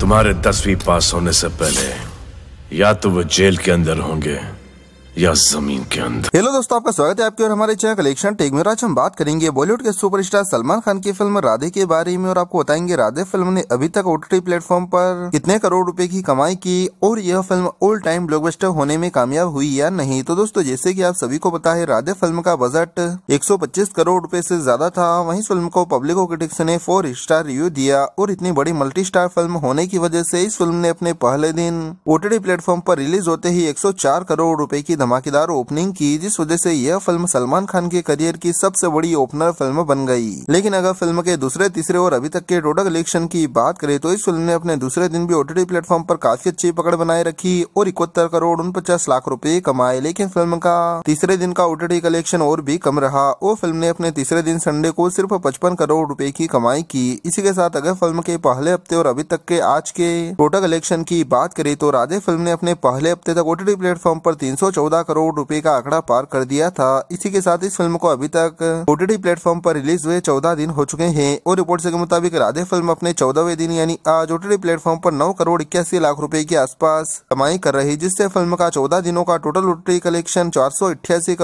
तुम्हारे दसवीं पास होने से पहले या तो वो जेल के अंदर होंगे या जमीन के अंदर हेलो दोस्तों आपका स्वागत है आपके और हमारे चैनल कलेक्शन टेक में आज हम बात करेंगे बॉलीवुड के सुपरस्टार सलमान खान की फिल्म राधे के बारे में और आपको बताएंगे राधे फिल्म ने अभी तक ओटीटी प्लेटफॉर्म पर कितने करोड़ रुपए की कमाई की और यह फिल्म ऑल टाइम ब्लॉकबस्टर होने में कामयाब हुई या नहीं तो दोस्तों जैसे की आप सभी को पता है राधे फिल्म का बजट एक करोड़ रूपए ऐसी ज्यादा था वही फिल्म को पब्लिक और क्रिटिक्स ने फोर स्टार रिव्यू दिया और इतनी बड़ी मल्टी स्टार फिल्म होने की वजह ऐसी इस फिल्म ने अपने पहले दिन ओटीटी प्लेटफॉर्म आरोप रिलीज होते ही एक करोड़ रूपए की धमाकेदार ओपनिंग की जिस वजह से यह फिल्म सलमान खान के करियर की सबसे बड़ी ओपनर फिल्म बन गई लेकिन अगर फिल्म के दूसरे तीसरे और अभी तक के टोटल कलेक्शन की बात करें तो इस फिल्म ने अपने दूसरे दिन भी ओटीटी प्लेटफॉर्म पर काफी अच्छी पकड़ बनाए रखी और इकहत्तर करोड़ उनपचास लाख रूपए कमाए लेकिन फिल्म का तीसरे दिन का ओटीटी कलेक्शन और भी कम रहा और फिल्म ने अपने तीसरे दिन संडे को सिर्फ पचपन करोड़ रूपए की कमाई की इसी के साथ अगर फिल्म के पहले हफ्ते और अभी तक के आज के टोटल कलेक्शन की बात करे तो राधे फिल्म ने अपने पहले हफ्ते तक ओटीटी प्लेटफॉर्म पर तीन चौदह करोड़ रुपए का आंकड़ा पार कर दिया था इसी के साथ इस फिल्म को अभी तक ओटीटी प्लेटफॉर्म पर रिलीज हुए चौदह दिन हो चुके हैं और रिपोर्ट के मुताबिक राधे फिल्म अपने चौदहवे दिन यानी आज ओटीटी प्लेटफॉर्म पर नौ करोड़ इक्यासी लाख रूपए के आसपास कमाई कर रही जिससे फिल्म का चौदह दिनों का टोटल ओटीटी कलेक्शन चार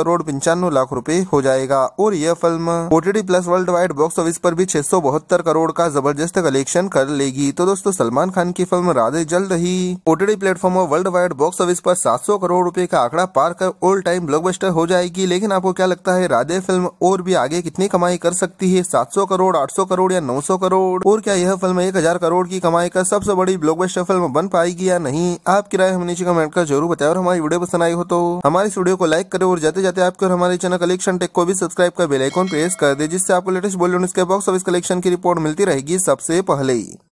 करोड़ पंचानवे लाख रूपए हो जाएगा और यह film OTT plus world wide box office पर भी छह करोड़ का जबरदस्त कलेक्शन कर लेगी तो दोस्तों सलमान खान की फिल्म राधे जल्द ही ओटीटी प्लेटफॉर्म और वर्ल्ड वाइड बॉक्स ऑफिस पर 700 करोड़ रूपए का आंकड़ा पार कर ऑल टाइम ब्लॉकबस्टर हो जाएगी लेकिन आपको क्या लगता है राधे फिल्म और भी आगे कितनी कमाई कर सकती है 700 करोड़ 800 करोड़ या 900 करोड़ और क्या यह फिल्म 1000 करोड़ की कमाई कर सबसे बड़ी ब्लॉकबस्टर फिल्म बन पाएगी या नहीं आपकी राय हमें नीचे कमेंट कर जरूर बताए और हमारी वीडियो पसंद आई हो तो हमारी वीडियो को लाइक करो और जाते जाते आपके और हमारे चैनल कलेक्शन टेक को भी सब्सक्राइब कर बेलाइकॉन प्रेस कर दे जिससे आपको लेटेस्ट बॉलीवुड के बॉक्स ऑफिस कलेक्शन की रिपोर्ट मिलती रहेगी सबसे पहले